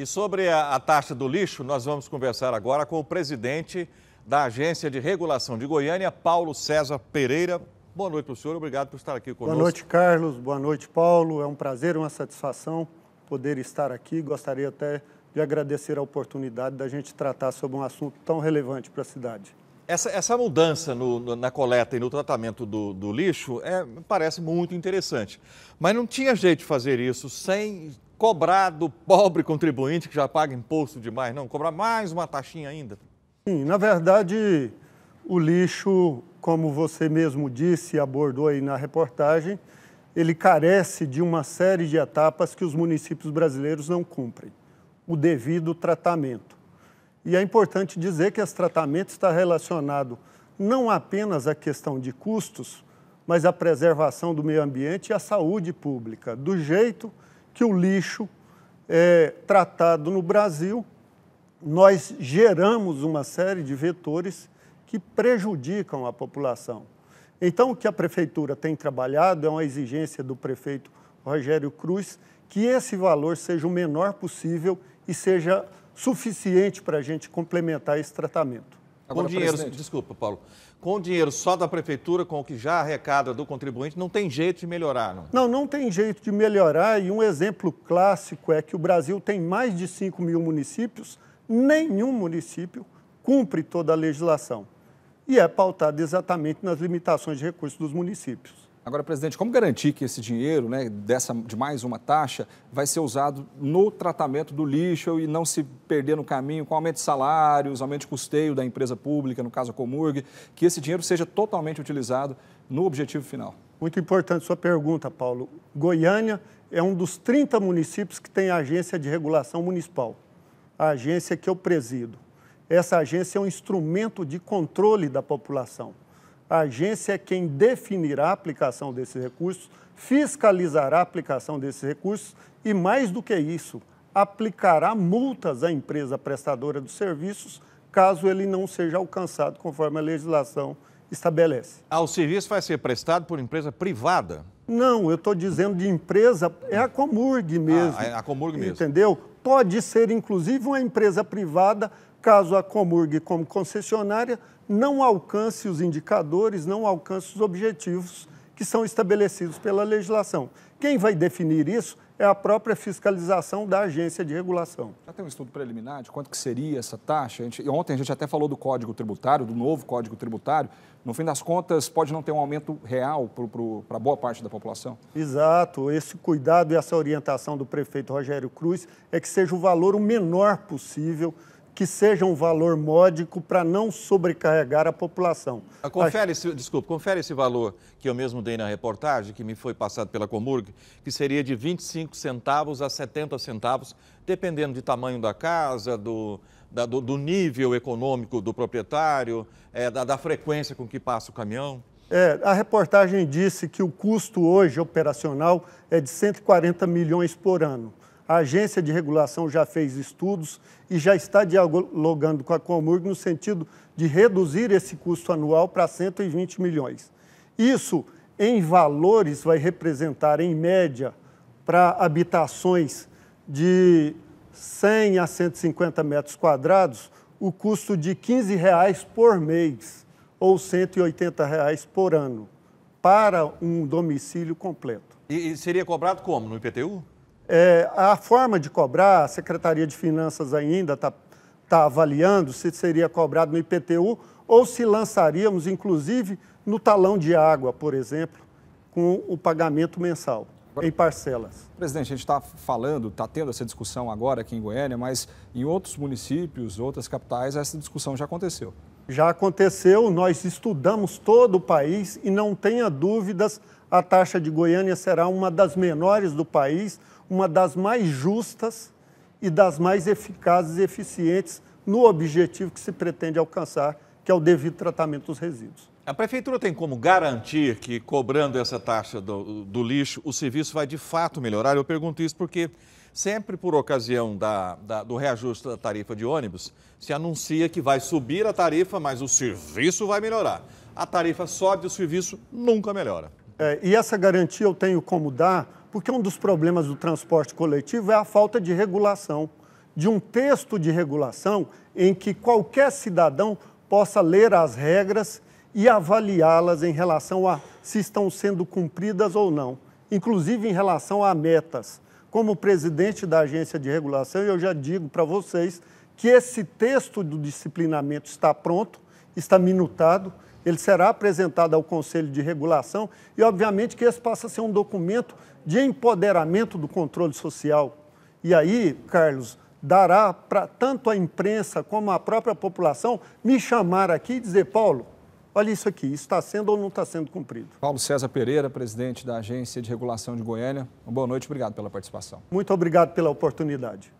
E sobre a, a, taxa do lixo, nós vamos conversar agora com o presidente da Agência de Regulação de Goiânia, Paulo César Pereira. Boa noite para o senhor, obrigado por estar aqui conosco. Boa noite, Carlos. Boa noite, Paulo. É um prazer, uma satisfação poder estar aqui. Gostaria até de agradecer a oportunidade da gente tratar sobre um assunto tão relevante para a cidade. Essa, essa mudança no, na coleta e no tratamento do, do lixo é, parece muito interessante, mas não tinha jeito de fazer isso sem cobrar do pobre contribuinte que já paga imposto demais, não, cobrar mais uma taxinha ainda? Sim, na verdade, o lixo, como você mesmo disse e abordou aí na reportagem, ele carece de uma série de etapas que os municípios brasileiros não cumprem. O devido tratamento. E é importante dizer que esse tratamento está relacionado não apenas à questão de custos, mas à preservação do meio ambiente e à saúde pública, do jeito que que o lixo é tratado no Brasil, nós geramos uma série de vetores que prejudicam a população. Então, o que a prefeitura tem trabalhado é uma exigência do prefeito Rogério Cruz que esse valor seja o menor possível e seja suficiente para a gente complementar esse tratamento. Agora, com dinheiro, presidente. desculpa, Paulo. Com o dinheiro só da prefeitura, com o que já arrecada do contribuinte, não tem jeito de melhorar, não? Não, não tem jeito de melhorar. E um exemplo clássico é que o Brasil tem mais de 5 mil municípios, nenhum município cumpre toda a legislação. E é pautado exatamente nas limitações de recursos dos municípios. Agora, presidente, como garantir que esse dinheiro, né, dessa, de mais uma taxa, vai ser usado no tratamento do lixo e não se perder no caminho com aumento de salários, aumento de custeio da empresa pública, no caso a Comurg, que esse dinheiro seja totalmente utilizado no objetivo final? Muito importante sua pergunta, Paulo. Goiânia é um dos 30 municípios que tem agência de regulação municipal, a agência que eu presido. Essa agência é um instrumento de controle da população a agência é quem definirá a aplicação desses recursos, fiscalizará a aplicação desses recursos e, mais do que isso, aplicará multas à empresa prestadora dos serviços caso ele não seja alcançado conforme a legislação estabelece. Ah, o serviço vai ser prestado por empresa privada? Não, eu estou dizendo de empresa, é a Comurg mesmo. Ah, é a Comurg mesmo. Entendeu? pode ser inclusive uma empresa privada, caso a Comurg, como concessionária, não alcance os indicadores, não alcance os objetivos que são estabelecidos pela legislação. Quem vai definir isso é a própria fiscalização da agência de regulação. Já tem um estudo preliminar de quanto que seria essa taxa? A gente, ontem a gente até falou do Código Tributário, do novo Código Tributário. No fim das contas, pode não ter um aumento real para boa parte da população? Exato. Esse cuidado e essa orientação do prefeito Rogério Cruz é que seja o valor o menor possível que seja um valor módico para não sobrecarregar a população. Ah, confere esse, confere esse valor que eu mesmo dei na reportagem, que me foi passado pela Comurg, que seria de 25 centavos a 70 centavos, dependendo do de tamanho da casa, do, da, do, do, nível econômico do proprietário, é, da, da frequência com que passa o caminhão. É, a reportagem disse que o custo hoje operacional é de 140 milhões por ano. A agência de regulação já fez estudos e já está dialogando com a Comurg no sentido de reduzir esse custo anual para 120 milhões. Isso, em valores, vai representar, em média, para habitações de 100 a 150 metros quadrados, o custo de R$ 15,00 reais por mês ou R$ 180,00 reais por ano para um domicílio completo. E, seria cobrado como? No IPTU? É, a forma de cobrar, a Secretaria de Finanças ainda está tá avaliando se seria cobrado no IPTU ou se lançaríamos, inclusive, no talão de água, por exemplo, com o pagamento mensal em parcelas. Presidente, a gente está falando, está tendo essa discussão agora aqui em Goiânia, mas em outros municípios, outras capitais, essa discussão já aconteceu. Já aconteceu, nós estudamos todo o país e não tenha dúvidas, a taxa de Goiânia será uma das menores do país, uma das mais justas e das mais eficazes e eficientes no objetivo que se pretende alcançar, que é o devido tratamento dos resíduos. A prefeitura tem como garantir que, cobrando essa taxa do, do, lixo, o serviço vai de fato melhorar? Eu pergunto isso porque sempre por ocasião da, da, do reajuste da tarifa de ônibus, se anuncia que vai subir a tarifa, mas o serviço vai melhorar. A tarifa sobe, o serviço nunca melhora. É, e essa garantia eu tenho como dar, porque um dos problemas do transporte coletivo é a falta de regulação, de um texto de regulação em que qualquer cidadão possa ler as regras e avaliá-las em relação a se estão sendo cumpridas ou não, inclusive em relação a metas. Como presidente da agência de regulação, eu já digo para vocês que esse texto do disciplinamento está pronto, está minutado ele será apresentado ao Conselho de Regulação e, obviamente, que esse passa a ser um documento de empoderamento do controle social. E aí, Carlos, dará para tanto a imprensa como a própria população me chamar aqui e dizer, Paulo, olha isso aqui, isso está sendo ou não está sendo cumprido. Paulo César Pereira, presidente da Agência de Regulação de Goiânia, uma boa noite, obrigado pela participação. Muito obrigado pela oportunidade.